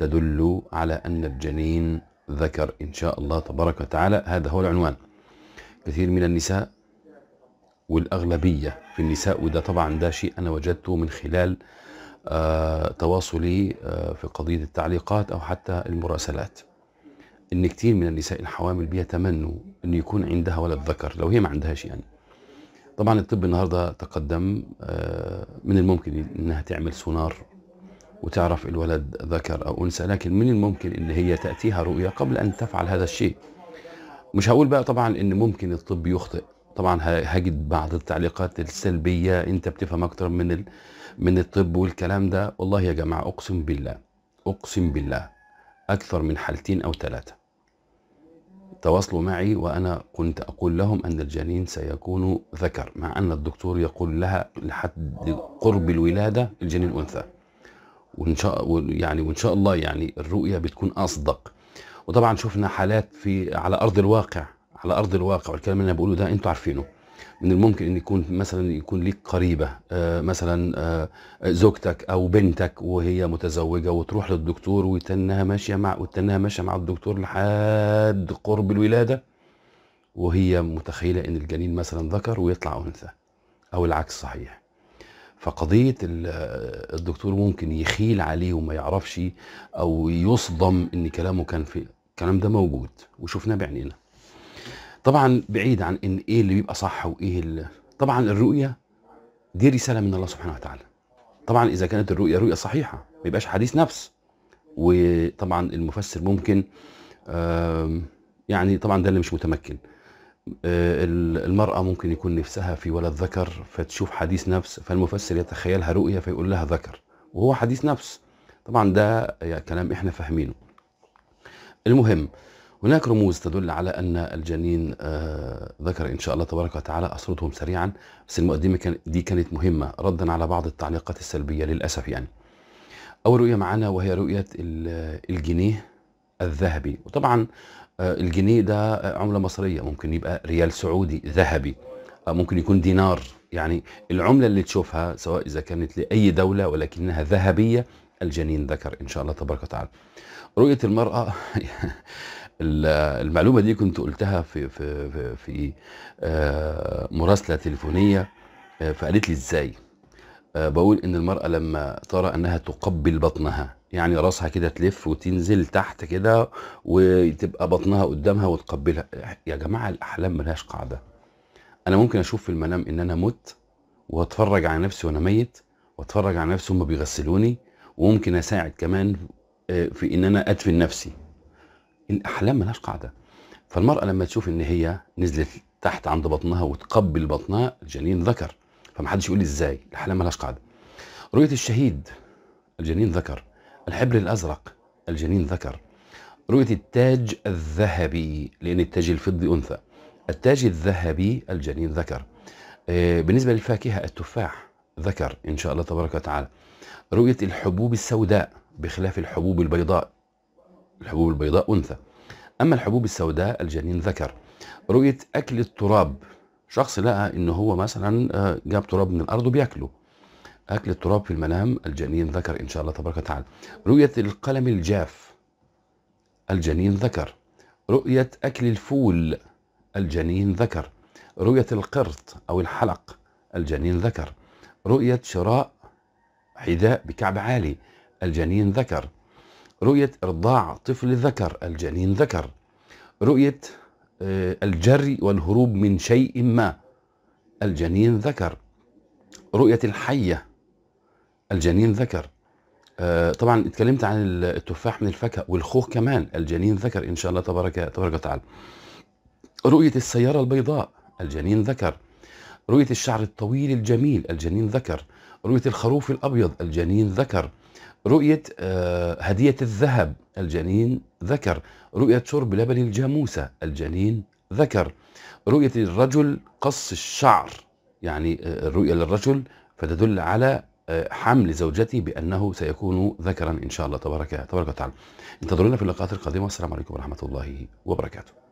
تدل على أن الجنين ذكر إن شاء الله تبارك وتعالى هذا هو العنوان كثير من النساء والأغلبية في النساء وده طبعا ده شيء أنا وجدته من خلال آه تواصلي آه في قضية التعليقات أو حتى المراسلات إن كثير من النساء الحوامل بيتمنوا إن يكون عندها ولد ذكر لو هي ما شيء يعني طبعا الطب النهارده تقدم آه من الممكن انها تعمل سونار وتعرف الولد ذكر أو أنثى لكن من الممكن إن هي تأتيها رؤية قبل أن تفعل هذا الشيء مش هقول بقى طبعا إن ممكن الطب يخطئ طبعا هجد بعض التعليقات السلبية أنت بتفهم أكتر من ال... من الطب والكلام ده والله يا جماعة أقسم بالله أقسم بالله أكثر من حالتين أو ثلاثة تواصلوا معي وأنا كنت أقول لهم أن الجنين سيكون ذكر مع أن الدكتور يقول لها لحد قرب الولادة الجنين أنثى وان شاء يعني وان شاء الله يعني الرؤيه بتكون اصدق وطبعا شفنا حالات في على ارض الواقع على ارض الواقع والكلام اللي انا بقوله ده انتوا عارفينه من الممكن ان يكون مثلا يكون ليك قريبه آه مثلا آه زوجتك او بنتك وهي متزوجه وتروح للدكتور وتنها ماشيه مع وتنها ماشيه مع الدكتور لحد قرب الولاده وهي متخيله ان الجنين مثلا ذكر ويطلع انثى او العكس صحيح فقضية الدكتور ممكن يخيل عليه وما يعرفش أو يصدم إن كلامه كان في الكلام ده موجود وشفناه بعينينا طبعا بعيد عن إن إيه اللي بيبقى صح وإيه اللي طبعا الرؤية دي رسالة من الله سبحانه وتعالى طبعا إذا كانت الرؤية رؤية صحيحة ما يبقاش حديث نفس وطبعا المفسر ممكن يعني طبعا ده اللي مش متمكن آه، المرأة ممكن يكون نفسها في ولد ذكر فتشوف حديث نفس فالمفسر يتخيلها رؤية فيقول لها ذكر وهو حديث نفس طبعا ده يعني كلام احنا فاهمينه المهم هناك رموز تدل على ان الجنين آه ذكر ان شاء الله تبارك وتعالى اسردهم سريعا بس المقدمه كان دي كانت مهمه ردا على بعض التعليقات السلبيه للاسف يعني اول رؤيه معانا وهي رؤيه الجنيه الذهبي وطبعا آه، الجنيه ده عملة مصرية ممكن يبقى ريال سعودي ذهبي آه، ممكن يكون دينار يعني العملة اللي تشوفها سواء إذا كانت لأي دولة ولكنها ذهبية الجنين ذكر إن شاء الله تبارك وتعالى رؤية المرأة المعلومة دي كنت قلتها في, في, في, آه، مراسلة تليفونية فقالت لي إزاي آه، بقول ان المرأة لما ترى انها تقبل بطنها يعني راسها كده تلف وتنزل تحت كده وتبقى بطنها قدامها وتقبلها يا جماعة الاحلام ملهاش قاعدة انا ممكن اشوف في المنام ان انا مت واتفرج على نفسي وانا ميت واتفرج على نفسي هما بيغسلوني وممكن اساعد كمان آه، في ان انا ادفن نفسي الاحلام ملهاش قاعده فالمراه لما تشوف ان هي نزلت تحت عند بطنها وتقبل بطنها الجنين ذكر فمحدش يقول لي ازاي الحلم ملهاش قاعدة رؤية الشهيد الجنين ذكر الحبر الأزرق الجنين ذكر رؤية التاج الذهبي لأن التاج الفضي أنثى التاج الذهبي الجنين ذكر آه، بالنسبة للفاكهة التفاح ذكر إن شاء الله تبارك وتعالى رؤية الحبوب السوداء بخلاف الحبوب البيضاء الحبوب البيضاء أنثى أما الحبوب السوداء الجنين ذكر رؤية أكل التراب شخص لقى ان هو مثلا آه، جاب تراب من الارض وبياكله اكل التراب في المنام الجنين ذكر ان شاء الله تبارك وتعالى رؤيه القلم الجاف الجنين ذكر رؤيه اكل الفول الجنين ذكر رؤيه القرط او الحلق الجنين ذكر رؤيه شراء حذاء بكعب عالي الجنين ذكر رؤيه ارضاع طفل ذكر الجنين ذكر رؤيه آه، الجري والهروب من شيء ما الجنين ذكر رؤية الحية الجنين ذكر آه، طبعا اتكلمت عن التفاح من الفاكهة والخوخ كمان الجنين ذكر إن شاء الله تبارك تبارك وتعالى رؤية السيارة البيضاء الجنين ذكر رؤية الشعر الطويل الجميل الجنين ذكر رؤية الخروف الأبيض الجنين ذكر رؤية آه، هدية الذهب الجنين ذكر رؤية شرب لبن الجاموسة الجنين ذكر رؤية الرجل قص الشعر يعني الرؤية آه، للرجل فتدل على آه، حمل زوجتي بأنه سيكون ذكرا إن شاء الله تبارك, تبارك وتعالى انتظرونا في اللقاءات القادمة والسلام عليكم ورحمة الله وبركاته